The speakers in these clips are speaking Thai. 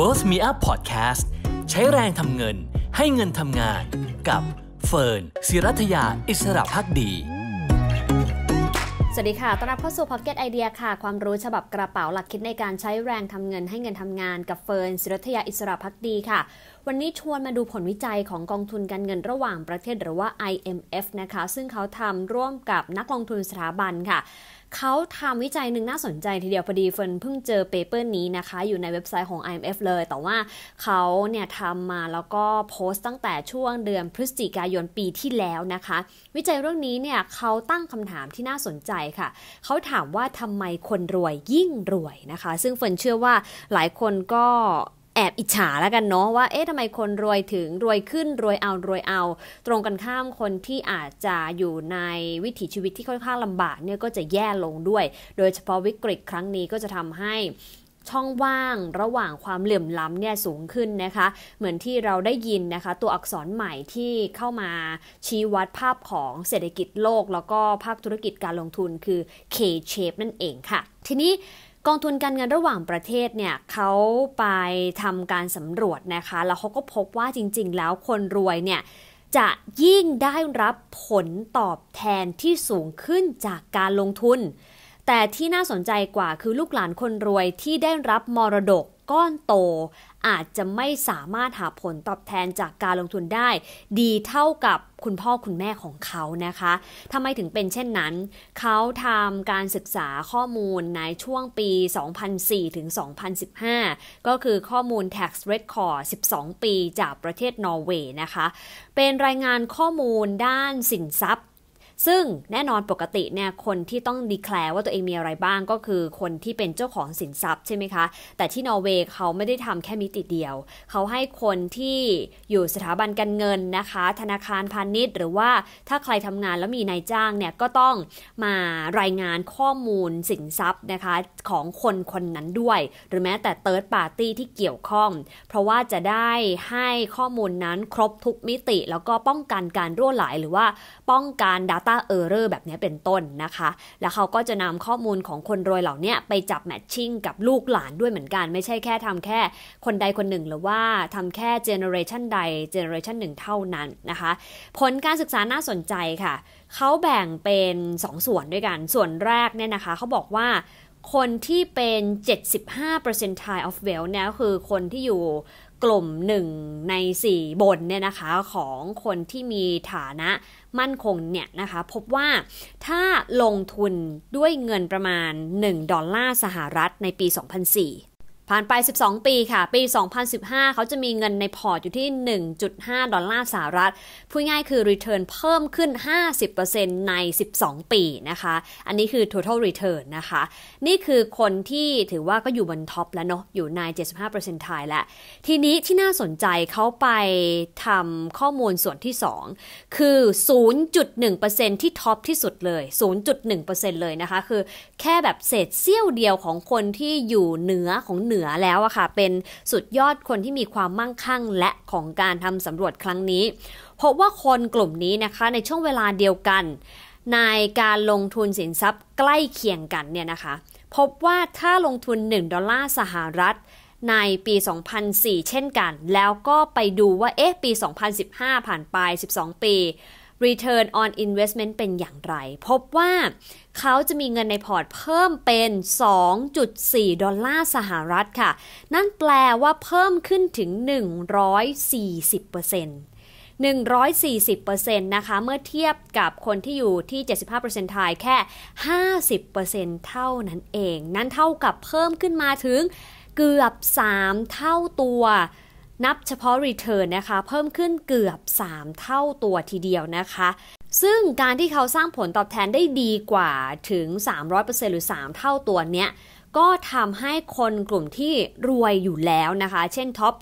Worth Me Up Podcast ใช้แรงทำเงินให้เงินทำงานกับเฟิร์นศิรัทยาอิสระพักดี สวัสดีค่ะ ต้อนรับเข้าสู่ Pocket Idea ค่ะ ความรู้ฉบับกระเป๋าหลักคิดในการใช้แรงทำเงินให้เงินทำงานกับเฟิร์นศิรัทยาอิสระพักดีค่ะวันนี้ชวนมาดูผลวิจัยของกองทุนการเงินระหว่างประเทศหรือว่า IMF นะคะ ซึ่งเขาทำร่วมกับนักลงทุนสถาบันค่ะ เขาทำวิจัยหนึ่งน่าสนใจทีเดียว พอดีเฟินเพิ่งเจอเปเปอร์นี้นะคะ อยู่ในเว็บไซต์ของ IMF เลย แต่ว่าเขาเนี่ยทำมาแล้วก็โพสต์ตั้งแต่ช่วงเดือนพฤศจิกายนปีที่แล้วนะคะ วิจัยเรื่องนี้เนี่ยเขาตั้งคำถามที่น่าสนใจค่ะเขาถามว่าทำไมคนรวยยิ่งรวยนะคะ ซึ่งเฟินเชื่อว่าหลายคนก็แอบอิจฉาแล้วกันเนาะว่าเอ๊ะทำไมคนรวยถึงรวยขึ้นรวยเอารวยเอา ตรงกันข้ามคนที่อาจจะอยู่ในวิถีชีวิตที่ค่อนข้างลำบากเนี่ยก็จะแย่ลงด้วย โดยเฉพาะวิกฤตครั้งนี้ก็จะทำให้ช่องว่างระหว่างความเหลื่อมล้ำเนี่ยสูงขึ้นนะคะ เหมือนที่เราได้ยินนะคะ ตัวอักษรใหม่ที่เข้ามาชี้วัดภาพของเศรษฐกิจโลก แล้วก็ภาคธุรกิจการลงทุนคือ K shape นั่นเองค่ะ ทีนี้กองทุนการเงินระหว่างประเทศเนี่ยเขาไปทำการสำรวจนะคะแล้วเขาก็พบว่าจริงๆแล้วคนรวยเนี่ยจะยิ่งได้รับผลตอบแทนที่สูงขึ้นจากการลงทุนแต่ที่น่าสนใจกว่าคือลูกหลานคนรวยที่ได้รับมรดกก้อนโต อาจจะไม่สามารถหาผลตอบแทนจากการลงทุนได้ ดีเท่ากับคุณพ่อคุณแม่ของเขานะคะทำไมถึงเป็นเช่นนั้น เขาทำการศึกษาข้อมูลในช่วงปี 2004 ถึง 2015 ก็คือข้อมูล Tax Record 12 ปีจากประเทศนอร์เวย์นะคะ เป็นรายงานข้อมูลด้านสินทรัพย์ซึ่งแน่นอนปกติเนี่ยคนที่ต้องดีแคลร์ว่าตัวเองมีอะไรบ้างก็คือคนที่เป็นเจ้าของสินทรัพย์ใช่ไหมคะ แต่ที่นอร์เวย์เขาไม่ได้ทำแค่มิติเดียว เขาให้คนที่อยู่สถาบันการเงินนะคะ ธนาคารพาณิชย์ หรือว่าถ้าใครทำงานแล้วมีนายจ้างเนี่ย ก็ต้องมารายงานข้อมูลสินทรัพย์นะคะ ของคนคนนั้นด้วย หรือแม้แต่เติร์ดปาร์ตี้ที่เกี่ยวข้อง เพราะว่าจะได้ให้ข้อมูลนั้นครบทุกมิติแล้วก็ป้องกันการรั่วไหลหรือว่าป้องกันดั Data Error แบบนี้เป็นต้นนะคะ แล้วเขาก็จะนำข้อมูลของคนรวยเหล่านี้ไปจับแมทชิ่งกับลูกหลานด้วยเหมือนกันไม่ใช่แค่ทำแค่คนใดคนหนึ่งหรือว่าทำแค่เจเนอเรชันใดเจเนอเรชันหนึ่งเท่านั้นนะคะ ผลการศึกษาน่าสนใจค่ะ เขาแบ่งเป็น 2สส่วนด้วยกัน ส่วนแรกเนี่ยนะคะเขาบอกว่าคนที่เป็น 75 p า r c อ n t i l of wealth เนี่ยคือคนที่อยู่กลุ่มหนึ่งใน 4 บนเนี่ยนะคะ ของคนที่มีฐานะมั่นคงเนี่ยนะคะ พบว่าถ้าลงทุนด้วยเงินประมาณ 1 ดอลลาร์สหรัฐในปี 2004ผ่านไป 12 ปีค่ะ ปี 2015 เขาจะมีเงินในพอร์ตอยู่ที่ 1.5 ดอลลาร์สหรัฐ พูดง่ายคือ Return เพิ่มขึ้น 50%ใน 12 ปีนะคะ อันนี้คือ Total Return นะคะ นี่คือคนที่ถือว่าก็อยู่บนท็อปแล้วเนาะ อยู่ใน 75%ทายแล้ว ทีนี้ที่น่าสนใจเขาไปทำข้อมูลส่วนที่ 2 คือ 0.1%ที่ท็อปที่สุดเลย 0.1%เลยนะคะ คือแค่แบบเศษเสี้ยวเดียวของคนที่อยู่เหนือของเหนือแล้วอะค่ะเป็นสุดยอดคนที่มีความมั่งคั่งและของการทำสำรวจครั้งนี้ พบว่าคนกลุ่มนี้นะคะในช่วงเวลาเดียวกัน ในการลงทุนสินทรัพย์ใกล้เคียงกันเนี่ยนะคะพบว่าถ้าลงทุน 1 ดอลลาร์สหรัฐในปี 2004 เช่นกัน แล้วก็ไปดูว่าเอ๊ะปี 2015 ผ่านไป12 ปี Return on Investment เป็นอย่างไร พบว่าเขาจะมีเงินในพอร์ตเพิ่มเป็น 2.4 ดอลลาร์สหรัฐค่ะ นั่นแปลว่าเพิ่มขึ้นถึง 140% 140%นะคะเมื่อเทียบกับคนที่อยู่ที่ 75%ไทยแค่ 50%เท่านั้นเอง นั่นเท่ากับเพิ่มขึ้นมาถึงเกือบ 3 เท่าตัวนับเฉพาะ Return นะคะเพิ่มขึ้นเกือบ 3 เท่าตัวทีเดียวนะคะ ซึ่งการที่เขาสร้างผลตอบแทนได้ดีกว่าถึง 300%หรือ 3 เท่าตัวเนี้ย ก็ทำให้คนกลุ่มที่รวยอยู่แล้วนะคะ เช่นท็อป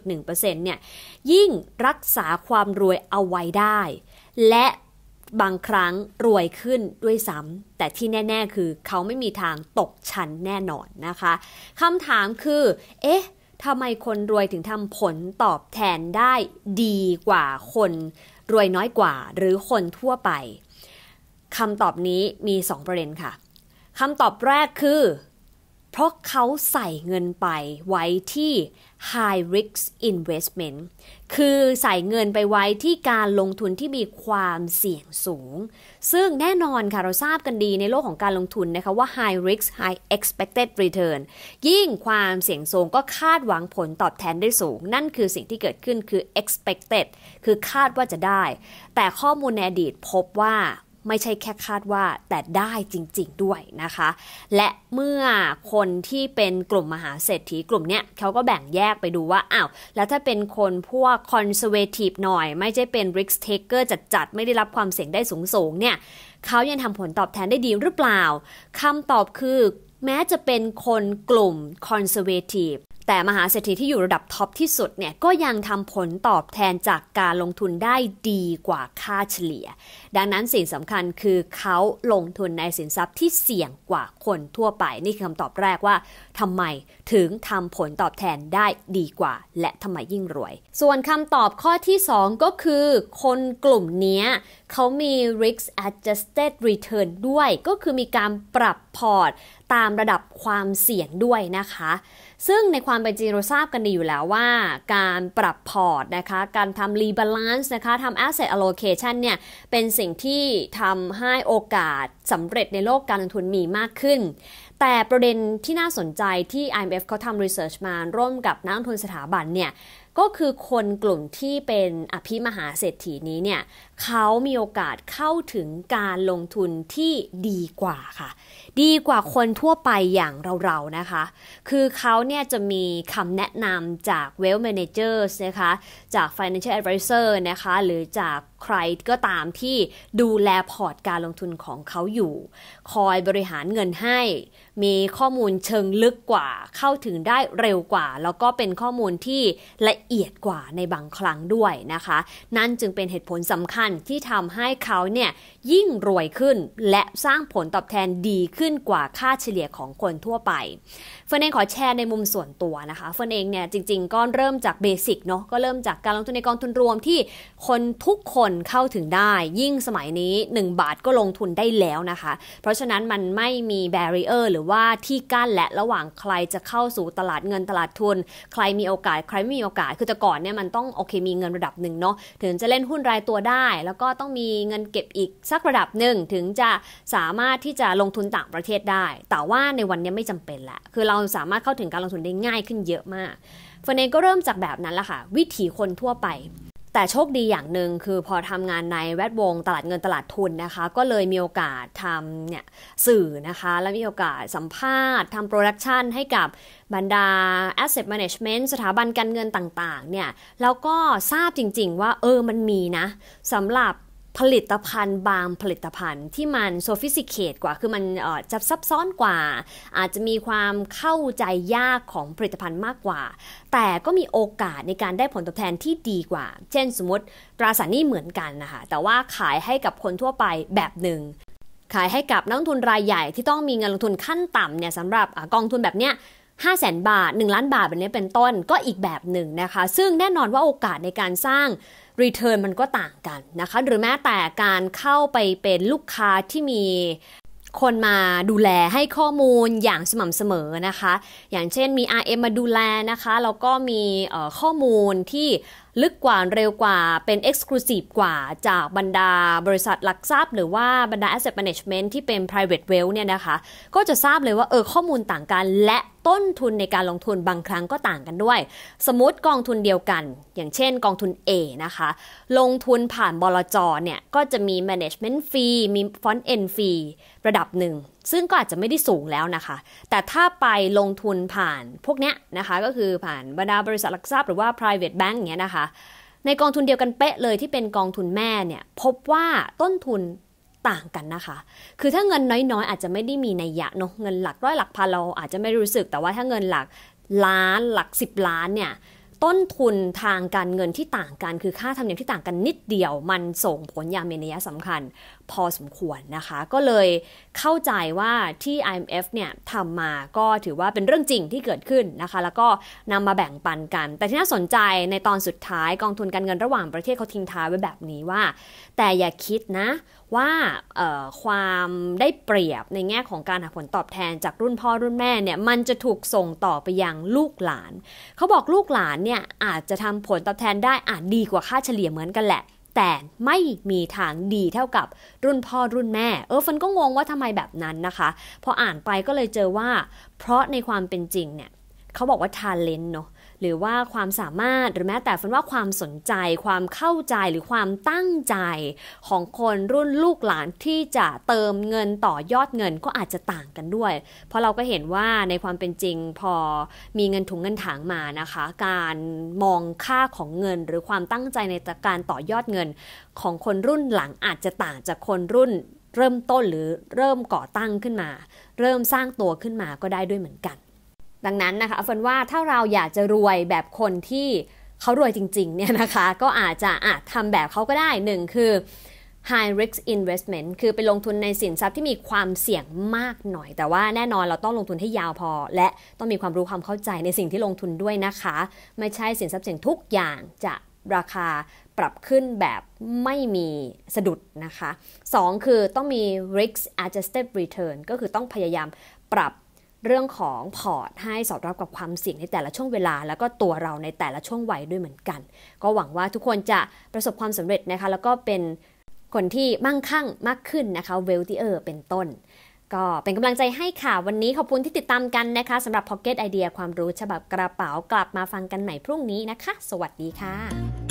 0.1%เนี่ย ยิ่งรักษาความรวยเอาไว้ได้ และบางครั้งรวยขึ้นด้วยซ้ำแต่ที่แน่ๆ คือเขาไม่มีทางตกชั้นแน่นอนนะคะคำถามคือเอ๊ะทำไมคนรวยถึงทำผลตอบแทนได้ดีกว่าคนรวยน้อยกว่า หรือคนทั่วไป คำตอบนี้มี2ประเด็นค่ะ คำตอบแรกคือเพราะเขาใส่เงินไปไว้ที่ high risk investment คือใส่เงินไปไว้ที่การลงทุนที่มีความเสี่ยงสูง ซึ่งแน่นอนค่ะเราทราบกันดีในโลกของการลงทุนนะคะว่า high risk high expected return ยิ่งความเสี่ยงสูงก็คาดหวังผลตอบแทนได้สูง นั่นคือสิ่งที่เกิดขึ้นคือ expected คือคาดว่าจะได้ แต่ข้อมูลในอดีตพบว่าไม่ใช่แค่คาดว่าแต่ได้จริงๆด้วยนะคะ และเมื่อคนที่เป็นกลุ่มมหาเศรษฐีกลุ่มเนี้ยเขาก็แบ่งแยกไปดูว่าอ้าว แล้วถ้าเป็นคนพวกคอนเซอร์เวทีฟหน่อย ไม่ใช่เป็นริกส์เทเกอร์จัด ๆ ไม่ได้รับความเสี่ยงได้สูง ๆ เนี่ยเขายังทำผลตอบแทนได้ดีหรือเปล่าคำตอบคือแม้จะเป็นคนกลุ่มคอนเซอร์เวทีฟแต่มหาเศรษฐีที่อยู่ระดับท็อปที่สุดเนี่ย ก็ยังทำผลตอบแทนจากการลงทุนได้ดีกว่าค่าเฉลี่ย ดังนั้นสิ่งสำคัญคือเขาลงทุนในสินทรัพย์ที่เสี่ยงกว่าคนทั่วไป นี่คือคำตอบแรกว่าทำไมถึงทำผลตอบแทนได้ดีกว่า และทำไมยิ่งรวย ส่วนคำตอบข้อที่ 2 ก็คือคนกลุ่มนี้เขามี risk adjusted return ด้วย ก็คือมีการปรับพอร์ตตามระดับความเสี่ยงด้วยนะคะ ซึ่งในความเป็นจริงเราทราบกันดีอยู่แล้วว่า การปรับพอร์ตนะคะ การทำรีบาลานซ์นะคะทำแอสเซทอะโลเคชันเนี่ย เป็นสิ่งที่ทำให้โอกาสสำเร็จในโลกการลงทุนมีมากขึ้น แต่ประเด็นที่น่าสนใจที่ IMF เขาทำรีเสิร์ชมา ร่วมกับนักลงทุนสถาบันเนี่ยก็คือคนกลุ่มที่เป็นอภิมหาเศรษฐีนี้เนี่ยเขามีโอกาสเข้าถึงการลงทุนที่ดีกว่าค่ะ ดีกว่าคนทั่วไปอย่างเรา ๆ นะคะ คือเขาเนี่ยจะมีคำแนะนำจาก Wealth Managers นะคะ จาก Financial Advisor นะคะ หรือจากใครก็ตามที่ดูแลพอร์ตการลงทุนของเขาอยู่ คอยบริหารเงินให้มีข้อมูลเชิงลึกกว่า เข้าถึงได้เร็วกว่า แล้วก็เป็นข้อมูลที่ละเอียดกว่าในบางครั้งด้วยนะคะ นั่นจึงเป็นเหตุผลสำคัญที่ทำให้เขาเนี่ยยิ่งรวยขึ้น และสร้างผลตอบแทนดีขึ้นกว่าค่าเฉลี่ยของคนทั่วไปเฟิร์นเองขอแชร์ในมุมส่วนตัวนะคะเฟิร์นเองเนี่ยจริงๆก็เริ่มจากเบสิกเนาะก็เริ่มจากการลงทุนในกองทุนรวมที่คนทุกคนนเข้าถึงได้ยิ่งสมัยนี้ 1 บาทก็ลงทุนได้แล้วนะคะ เพราะฉะนั้นมันไม่มีแบรีเออร์หรือว่าที่กั้นและระหว่างใครจะเข้าสู่ตลาดเงินตลาดทุน ใครมีโอกาส ใครไม่มีโอกาส คือแต่ก่อนเนี่ยมันต้องโอเคมีเงินระดับหนึ่งเนาะถึงจะเล่นหุ้นรายตัวได้ แล้วก็ต้องมีเงินเก็บอีกสักระดับหนึ่ง ถึงจะสามารถที่จะลงทุนต่างประเทศได้ แต่ว่าในวันนี้ไม่จำเป็นละคือเราสามารถเข้าถึงการลงทุนได้ง่าย ขึ้นเยอะมากเฟเนก็เริ่มจากแบบนั้นแหละค่ะวิถีคนทั่วไปแต่โชคดีอย่างหนึ่งคือพอทำงานในแวดวงตลาดเงินตลาดทุนนะคะ ก็เลยมีโอกาสทำเนี่ยสื่อนะคะและมีโอกาสสัมภาษณ์ทำโปรดักชันให้กับบรรดา Asset Management สถาบันการเงินต่างๆเนี่ยแล้วก็ทราบจริงๆว่าเออมันมีนะสำหรับผลิตภัณฑ์บางผลิตภัณฑ์ที่มันโซฟิสติเคตกว่า คือมันจะซับซ้อนกว่า อาจจะมีความเข้าใจยากของผลิตภัณฑ์มากกว่า แต่ก็มีโอกาสในการได้ผลตอบแทนที่ดีกว่า เช่นสมมติตราสารนี้เหมือนกันนะคะแต่ว่าขายให้กับคนทั่วไปแบบหนึ่ง ขายให้กับนักลงทุนรายใหญ่ที่ต้องมีเงินลงทุนขั้นต่ำเนี่ยสำหรับกองทุนแบบเนี้ยห้าแสนบาท 1 ล้านบาทแบบนี้เป็นต้นก็อีกแบบหนึ่งนะคะ ซึ่งแน่นอนว่าโอกาสในการสร้างรีเทิร์นมันก็ต่างกันนะคะ หรือแม้แต่การเข้าไปเป็นลูกค้าที่มีคนมาดูแลให้ข้อมูลอย่างสม่ำเสมอนะคะ อย่างเช่นมี RM มาดูแลนะคะแล้วก็มีข้อมูลที่ลึกกว่าเร็วกว่าเป็น Exclusive กว่าจากบรรดาบริษัทหลักทรัพย์หรือว่าบรรดา Asset Management ที่เป็น private wealth เนี่ยนะคะ ก็จะทราบเลยว่าเออข้อมูลต่างกันและต้นทุนในการลงทุนบางครั้งก็ต่างกันด้วย สมมติกองทุนเดียวกัน อย่างเช่นกองทุน A นะคะลงทุนผ่านบลจเนี่ยก็จะมี management fee มี front end fee ระดับหนึ่ง ซึ่งก็อาจจะไม่ได้สูงแล้วนะคะ แต่ถ้าไปลงทุนผ่านพวกเนี้ยนะคะ ก็คือผ่านบรรดาบริษัทหลักทรัพย์หรือว่า private bank เนี้ยนะคะ ในกองทุนเดียวกันเป๊ะเลยที่เป็นกองทุนแม่เนี่ยพบว่าต้นทุนต่างกันนะคะ คือถ้าเงินน้อยๆ อาจจะไม่ได้มีในยะเนาะ เงินหลักร้อยหลักพันเราอาจจะไม่รู้สึก แต่ว่าถ้าเงินหลักล้านหลัก 10 ล้านเนี่ย ต้นทุนทางการเงินที่ต่างกัน คือค่าธรรมเนียมที่ต่างกันนิดเดียว มันส่งผลอย่างมีนัยสำคัญ พอสมควรนะคะ ก็เลยเข้าใจว่าที่ IMF เนี่ยทำมาก็ถือว่าเป็นเรื่องจริงที่เกิดขึ้นนะคะ แล้วก็นำมาแบ่งปันกัน แต่ที่น่าสนใจในตอนสุดท้ายกองทุนการเงินระหว่างประเทศเขาทิ้งท้ายไว้แบบนี้ว่า แต่อย่าคิดนะว่าความได้เปรียบในแง่ของการหาผลตอบแทนจากรุ่นพ่อรุ่นแม่เนี่ย มันจะถูกส่งต่อไปยังลูกหลาน เขาบอกลูกหลานเนี่ยอาจจะทำผลตอบแทนได้อาจดีกว่าค่าเฉลี่ยเหมือนกันแหละ แต่ไม่มีทางดีเท่ากับรุ่นพ่อรุ่นแม่ เออฟันก็ งงว่าทำไมแบบนั้นนะคะ พออ่านไปก็เลยเจอว่าเพราะในความเป็นจริงเนี่ยเขาบอกว่าา a l e n ์เนาะหรือว่าความสามารถหรือแม้แต่ฟันว่าความสนใจความเข้าใจหรือความตั้งใจของคนรุ่นลูกหลานที่จะเติมเงินต่อยอดเงินก็อาจจะต่างกันด้วย เพราะเราก็เห็นว่าในความเป็นจริงพอมีเงินถุงเงินถังมานะคะ การมองค่าของเงินหรือความตั้งใจในการต่อยอดเงิน ของคนรุ่นหลังอาจจะต่างจากคนรุ่นเริ่มต้นหรือเริ่มก่อตั้งขึ้นมา เริ่มสร้างตัวขึ้นมาก็ได้ด้วยเหมือนกันดังนั้นนะคะเฟินว่าถ้าเราอยากจะรวยแบบคนที่เขารวยจริงๆเนี่ยนะคะ ก็อาจจะอาจทำแบบเขาก็ได้หนึ่งคือ high risk investment คือไปลงทุนในสินทรัพย์ที่มีความเสี่ยงมากหน่อย แต่ว่าแน่นอนเราต้องลงทุนให้ยาวพอและต้องมีความรู้ความเข้าใจในสิ่งที่ลงทุนด้วยนะคะ ไม่ใช่สินทรัพย์เสี่ยงทุกอย่างจะราคาปรับขึ้นแบบไม่มีสะดุดนะคะ2คือต้องมี risk adjusted return ก็คือต้องพยายามปรับเรื่องของพอร์ตให้สอดรับกับความเสี่ยงในแต่ละช่วงเวลา แล้วก็ตัวเราในแต่ละช่วงวัยด้วยเหมือนกัน ก็หวังว่าทุกคนจะประสบความสำเร็จนะคะ แล้วก็เป็นคนที่มั่งคั่งมากขึ้นนะคะเวลที่เออเป็นต้น ก็เป็นกำลังใจให้ค่ะ วันนี้ขอบคุณที่ติดตามกันนะคะสำหรับ Pocket Idea ความรู้ ฉบับกระเป๋ากลับมาฟังกันใหม่พรุ่งนี้นะคะ สวัสดีค่ะ